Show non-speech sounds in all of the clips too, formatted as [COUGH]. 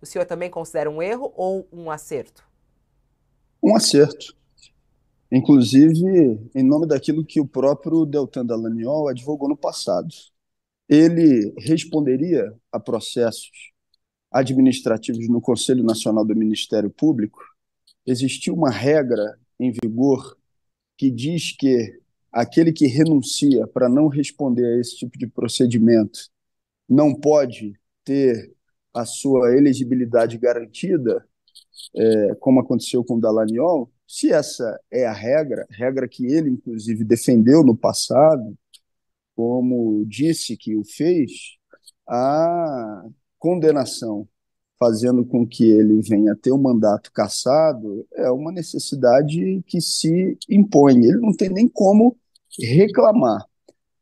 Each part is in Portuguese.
o senhor também considera um erro ou um acerto? Um acerto. Inclusive, em nome daquilo que o próprio Deltan Dallagnol advogou no passado. Ele responderia a processos administrativos no Conselho Nacional do Ministério Público. Existia uma regra em vigor que diz que aquele que renuncia para não responder a esse tipo de procedimento não pode ter a sua elegibilidade garantida, é, como aconteceu com o Dalaniol, se essa é a regra, regra que ele, inclusive, defendeu no passado, como disse que o fez, a condenação, fazendo com que ele venha ter o um mandato cassado, é uma necessidade que se impõe. Ele não tem nem como reclamar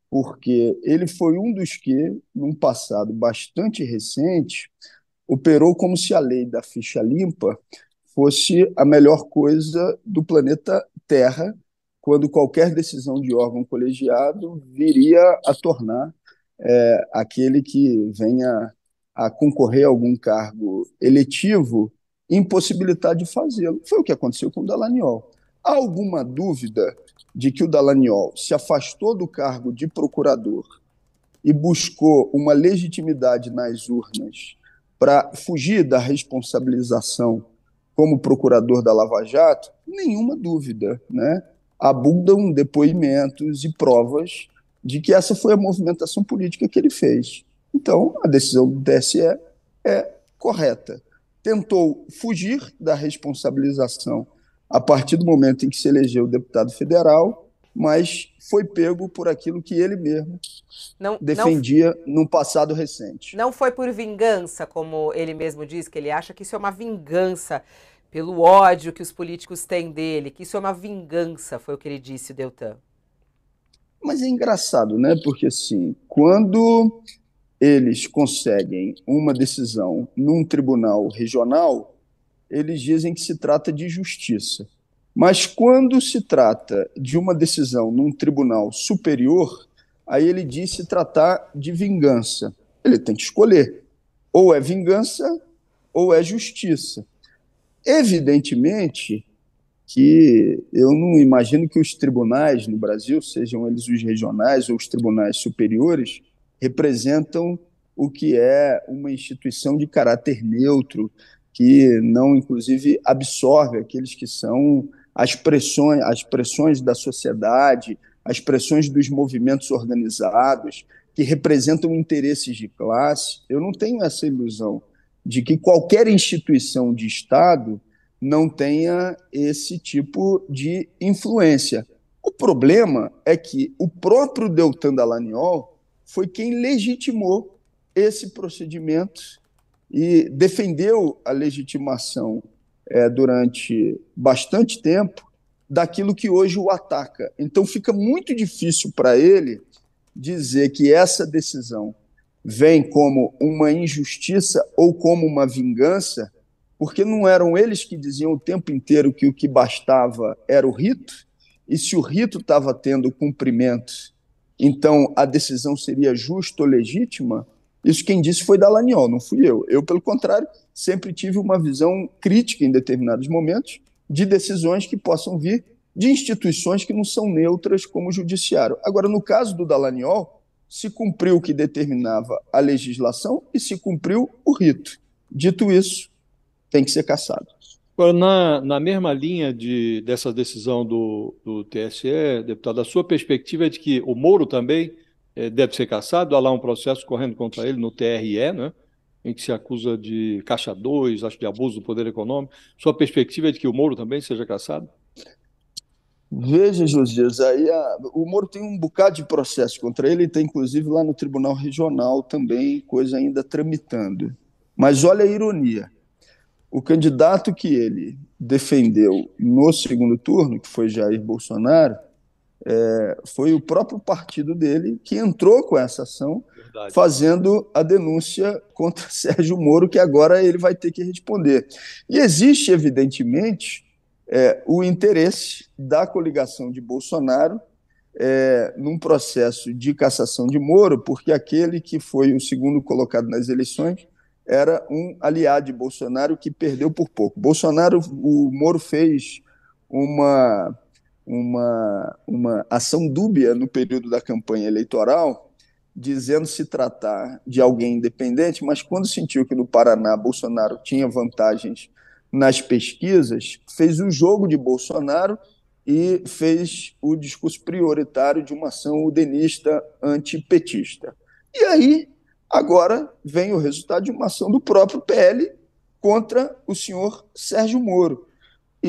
porque ele foi um dos que, num passado bastante recente, operou como se a lei da ficha limpa fosse a melhor coisa do planeta Terra, quando qualquer decisão de órgão colegiado viria a tornar é, aquele que venha a concorrer a algum cargo eletivo impossibilitado de fazê-lo. Foi o que aconteceu com o Dalaniol. Há alguma dúvida de que o Dallagnol se afastou do cargo de procurador e buscou uma legitimidade nas urnas para fugir da responsabilização como procurador da Lava Jato? Nenhuma dúvida, né? Abundam depoimentos e provas de que essa foi a movimentação política que ele fez. Então, a decisão do TSE é correta. Tentou fugir da responsabilização a partir do momento em que se elegeu deputado federal, mas foi pego por aquilo que ele mesmo não, defendia não, num passado recente. Não foi por vingança, como ele mesmo diz, que ele acha que isso é uma vingança pelo ódio que os políticos têm dele, que isso é uma vingança, foi o que ele disse, Deltan. Mas é engraçado, né? Porque assim, quando eles conseguem uma decisão num tribunal regional, eles dizem que se trata de justiça. Mas quando se trata de uma decisão num tribunal superior, aí ele diz se tratar de vingança. Ele tem que escolher. Ou é vingança ou é justiça. Evidentemente que eu não imagino que os tribunais no Brasil, sejam eles os regionais ou os tribunais superiores, representam o que é uma instituição de caráter neutro, que não, inclusive, absorve aqueles que são as pressões, as pressões da sociedade, as pressões dos movimentos organizados, que representam interesses de classe. Eu não tenho essa ilusão de que qualquer instituição de Estado não tenha esse tipo de influência. O problema é que o próprio Deltan Dallagnol foi quem legitimou esse procedimento e defendeu a legitimação é, durante bastante tempo daquilo que hoje o ataca. Então fica muito difícil para ele dizer que essa decisão vem como uma injustiça ou como uma vingança, porque não eram eles que diziam o tempo inteiro que o que bastava era o rito, e se o rito estava tendo cumprimento, então a decisão seria justa ou legítima. Isso quem disse foi Dallagnol, não fui eu. Eu, pelo contrário, sempre tive uma visão crítica em determinados momentos de decisões que possam vir de instituições que não são neutras como o judiciário. Agora, no caso do Dallagnol, se cumpriu o que determinava a legislação e se cumpriu o rito. Dito isso, tem que ser cassado. Agora, na, na mesma linha de, dessa decisão do, do TSE, deputado, a sua perspectiva é de que o Moro também é, deve ser cassado. Há lá um processo correndo contra ele no TRE, né? em que se acusa de Caixa 2, acho de abuso do poder econômico. Sua perspectiva é de que o Moro também seja cassado? Veja, Josias, aí a... o Moro tem um bocado de processo contra ele, tem inclusive lá no Tribunal Regional também, coisa ainda tramitando. Mas olha a ironia. O candidato que ele defendeu no segundo turno, que foi Jair Bolsonaro, é, foi o próprio partido dele que entrou com essa ação, Verdade. fazendo a denúncia contra [LAUGHS] Sérgio Moro, que agora ele vai ter que responder. E existe, evidentemente, é, o interesse da coligação de Bolsonaro é, num processo de cassação de Moro, porque aquele que foi o segundo colocado nas eleições era um aliado de Bolsonaro que perdeu por pouco. Bolsonaro, o Moro fez uma uma, uma ação dúbia no período da campanha eleitoral, dizendo se tratar de alguém independente, mas quando sentiu que no Paraná Bolsonaro tinha vantagens nas pesquisas, fez o jogo de Bolsonaro e fez o discurso prioritário de uma ação udenista antipetista. E aí, agora vem o resultado de uma ação do próprio PL contra o senhor Sérgio Moro.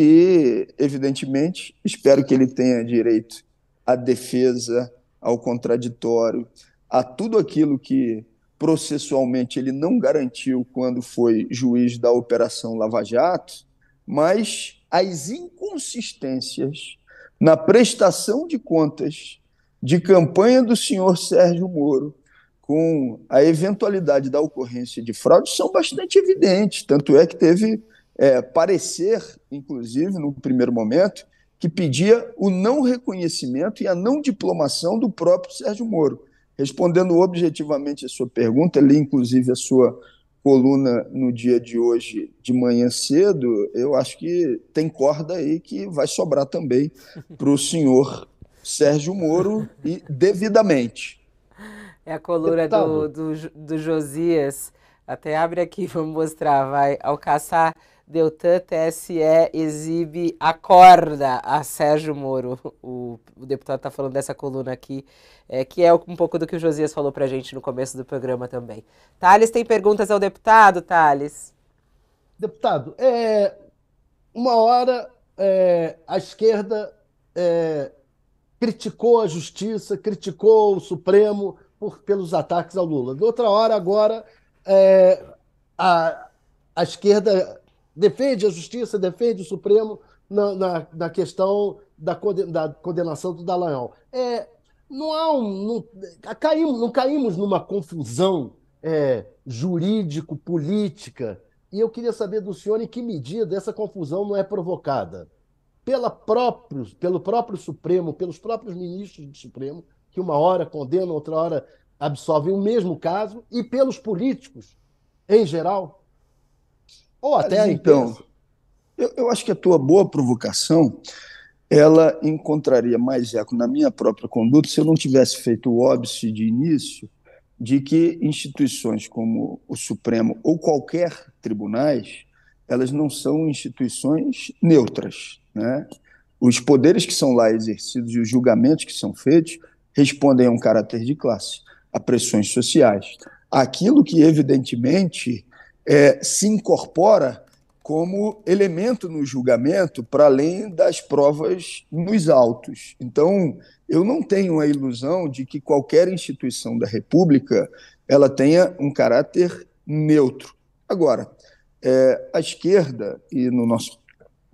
E, evidentemente, espero que ele tenha direito à defesa, ao contraditório, a tudo aquilo que processualmente ele não garantiu quando foi juiz da Operação Lava Jato, mas as inconsistências na prestação de contas de campanha do senhor Sérgio Moro com a eventualidade da ocorrência de fraude são bastante evidentes, tanto é que teve é, parecer, inclusive, no primeiro momento, que pedia o não reconhecimento e a não diplomação do próprio Sérgio Moro. Respondendo objetivamente a sua pergunta, li inclusive a sua coluna no dia de hoje de manhã cedo, eu acho que tem corda aí que vai sobrar também para o senhor Sérgio Moro e devidamente. É a coluna do, do, do Josias. Até abre aqui, vamos mostrar. Vai alcançar Deltan TSE exibe acorda a Sérgio Moro. O, o deputado está falando dessa coluna aqui, é, que é um pouco do que o Josias falou para a gente no começo do programa também. Thales, tem perguntas ao deputado, Thales? Deputado, é, uma hora é, a esquerda é, criticou a justiça, criticou o Supremo por, pelos ataques ao Lula. De outra hora, agora, é, a, a esquerda defende a justiça, defende o Supremo na, na, na questão da, conden da, condenação do Dallagnol. É, não há um, não, caímos, não caímos numa confusão é, jurídico-política. E eu queria saber do senhor em que medida essa confusão não é provocada pela próprio, pelo próprio Supremo, pelos próprios ministros do Supremo, que uma hora condenam, outra hora absolvem o mesmo caso, e pelos políticos em geral? Ou até Mas, a então, empresa. Então, eu, eu acho que a tua boa provocação ela encontraria mais eco na minha própria conduta se eu não tivesse feito o óbice de início de que instituições como o Supremo ou qualquer tribunais, elas não são instituições neutras, né? Os poderes que são lá exercidos e os julgamentos que são feitos respondem a um caráter de classe, a pressões sociais, aquilo que evidentemente é, se incorpora como elemento no julgamento para além das provas nos autos. Então, eu não tenho a ilusão de que qualquer instituição da República ela tenha um caráter neutro. Agora, é, a esquerda, e no nosso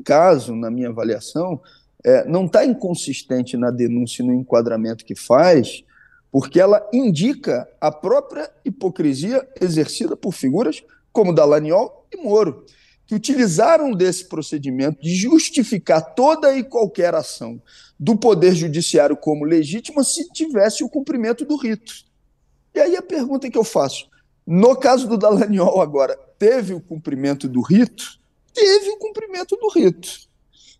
caso, na minha avaliação, é, não está inconsistente na denúncia e no enquadramento que faz, porque ela indica a própria hipocrisia exercida por figuras como Dallagnol e Moro, que utilizaram desse procedimento de justificar toda e qualquer ação do Poder Judiciário como legítima se tivesse o cumprimento do rito. E aí a pergunta que eu faço: no caso do Dallagnol, agora, teve o cumprimento do rito? Teve o cumprimento do rito.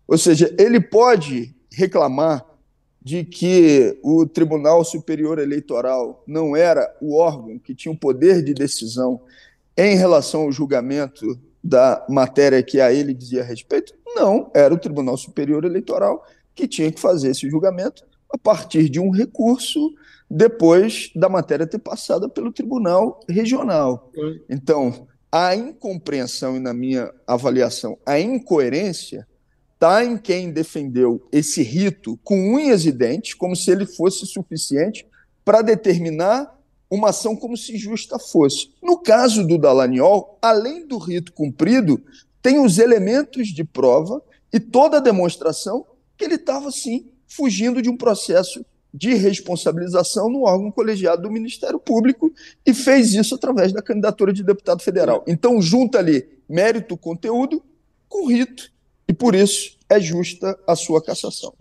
Ou seja, ele pode reclamar de que o Tribunal Superior Eleitoral não era o órgão que tinha o poder de decisão em relação ao julgamento da matéria que a ele dizia respeito? Não, era o Tribunal Superior Eleitoral que tinha que fazer esse julgamento a partir de um recurso depois da matéria ter passado pelo Tribunal Regional. Então, a incompreensão e, na minha avaliação, a incoerência está em quem defendeu esse rito com unhas e dentes, como se ele fosse suficiente para determinar uma ação como se justa fosse. No caso do Dalaniol, além do rito cumprido, tem os elementos de prova e toda a demonstração que ele estava, sim, fugindo de um processo de responsabilização no órgão colegiado do Ministério Público e fez isso através da candidatura de deputado federal. Então, junta ali mérito, conteúdo com rito, e por isso é justa a sua cassação.